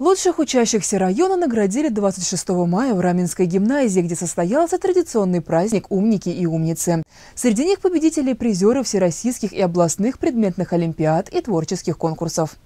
Лучших учащихся района наградили 26 мая в Раменской гимназии, где состоялся традиционный праздник «Умники и умницы». Среди них победители призеры всероссийских и областных предметных олимпиад и творческих конкурсов.